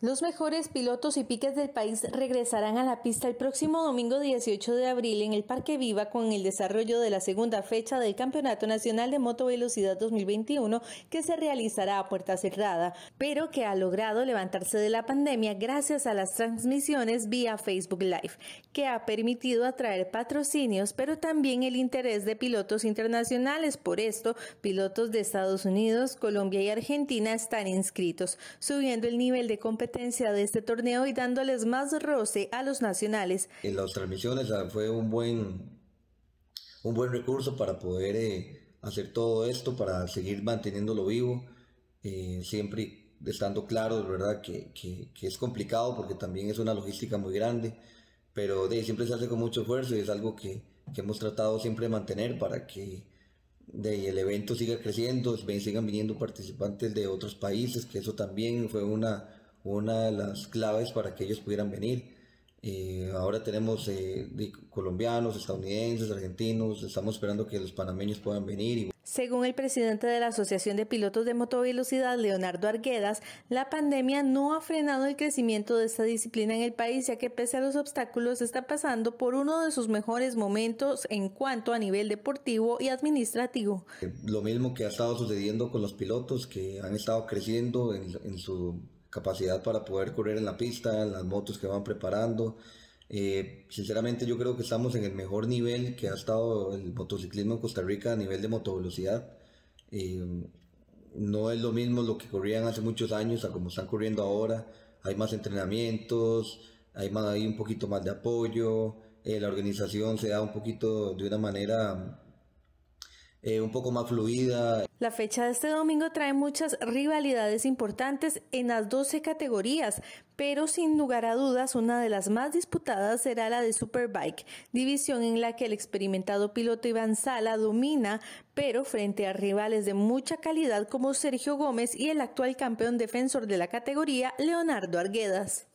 Los mejores pilotos y piques del país regresarán a la pista el próximo domingo 18 de abril en el Parque Viva con el desarrollo de la segunda fecha del Campeonato Nacional de Moto Velocidad 2021 que se realizará a puerta cerrada, pero que ha logrado levantarse de la pandemia gracias a las transmisiones vía Facebook Live, que ha permitido atraer patrocinios, pero también el interés de pilotos internacionales. Por esto, pilotos de Estados Unidos, Colombia y Argentina están inscritos, subiendo el nivel de competencia de este torneo y dándoles más roce a los nacionales. En las transmisiones fue un buen, un buen recurso para poder eh, hacer todo esto, para seguir manteniéndolo vivo, eh, siempre estando claro ¿verdad? Que, es complicado porque también es una logística muy grande, pero de, siempre se hace con mucho esfuerzo y es algo que, hemos tratado siempre de mantener para que de, el evento siga creciendo, sigan viniendo participantes de otros países, que eso también fue una, una de las claves para que ellos pudieran venir. ahora tenemos eh, colombianos, estadounidenses, argentinos, estamos esperando que los panameños puedan venir. Y... Según el presidente de la Asociación de Pilotos de Motovilocidad, Leonardo Arguedas, la pandemia no ha frenado el crecimiento de esta disciplina en el país, ya que pese a los obstáculos está pasando por uno de sus mejores momentos en cuanto a nivel deportivo y administrativo. Eh, lo mismo que ha estado sucediendo con los pilotos que han estado creciendo en su capacidad para poder correr en la pista, en las motos que van preparando. Eh, sinceramente yo creo que estamos en el mejor nivel que ha estado el motociclismo en Costa Rica a nivel de motovelocidad. Eh, no es lo mismo lo que corrían hace muchos años a como están corriendo ahora. Hay más entrenamientos, hay, más, un poquito más de apoyo, eh, la organización se da un poquito de una manera eh, un poco más fluida. La fecha de este domingo trae muchas rivalidades importantes en las 12 categorías, pero sin lugar a dudas una de las más disputadas será la de Superbike, división en la que el experimentado piloto Iván Sala domina, pero frente a rivales de mucha calidad como Sergio Gómez y el actual campeón defensor de la categoría, Leonardo Arguedas.